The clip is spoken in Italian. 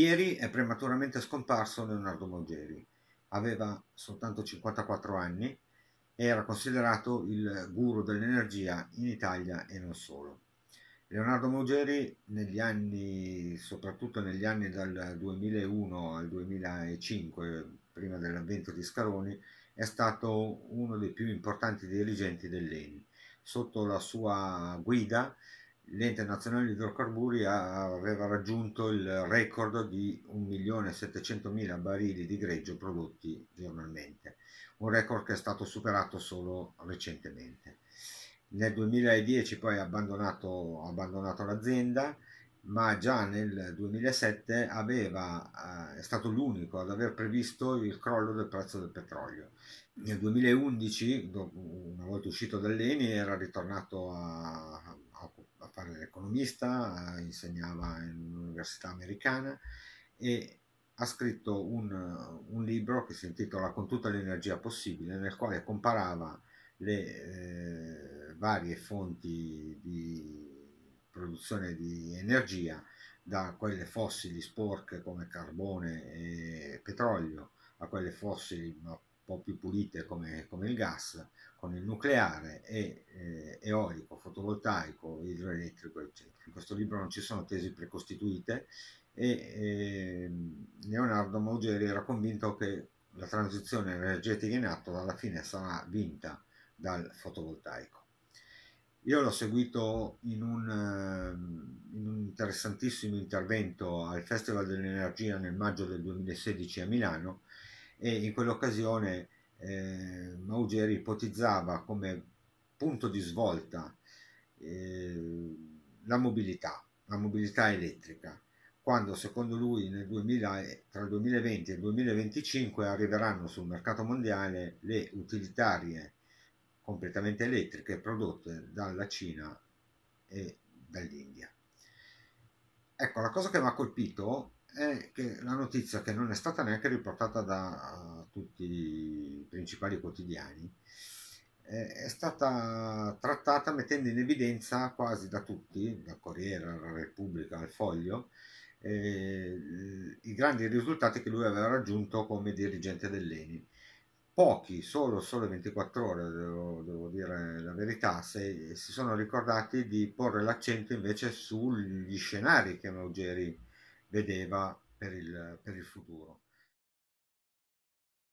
Ieri è prematuramente scomparso Leonardo Mongeri. Aveva soltanto 54 anni e era considerato il guru dell'energia in Italia e non solo. Leonardo Mongeri negli anni, soprattutto negli anni dal 2001 al 2005, prima dell'avvento di Scaroni, è stato uno dei più importanti dirigenti dell'ENI. Sotto la sua guida l'ente nazionale di idrocarburi aveva raggiunto il record di 1.700.000 barili di greggio prodotti giornalmente, un record che è stato superato solo recentemente. Nel 2010 poi ha abbandonato, abbandonato l'azienda, ma già nel 2007 aveva, eh, è stato l'unico ad aver previsto il crollo del prezzo del petrolio. Nel 2011, una volta uscito dall'ENI, era ritornato a a fare l'economista, insegnava in un'università americana e ha scritto un, un, libro che si intitola Con tutta l'energia possibile, nel quale comparava le eh, varie fonti di produzione di energia, da quelle fossili sporche come carbone e petrolio a quelle fossili po' più pulite come, come il gas, con il nucleare e eh, eolico, fotovoltaico, idroelettrico, eccetera. In questo libro non ci sono tesi precostituite e eh, Leonardo Maugeri era convinto che la transizione energetica in atto alla fine sarà vinta dal fotovoltaico. Io l'ho seguito in un, ehm, in un, interessantissimo intervento al Festival dell'Energia nel maggio del 2016 a Milano e in quell'occasione eh, Maugeri ipotizzava come punto di svolta eh, la mobilità, la mobilità elettrica, quando secondo lui 2000, tra il 2020 e il 2025 arriveranno sul mercato mondiale le utilitarie completamente elettriche prodotte dalla Cina e dall'India. Ecco, la cosa che mi ha colpito è che la notizia che non è stata neanche riportata da eh, tutti i principali quotidiani è stata trattata mettendo in evidenza quasi da tutti, da Corriere, alla Repubblica, al Foglio, eh, i grandi risultati che lui aveva raggiunto come dirigente dell'ENI. Pochi, solo, solo 24 ore, devo, devo dire la verità, se, si sono ricordati di porre l'accento invece sugli scenari che Maugeri vedeva per il, per il futuro.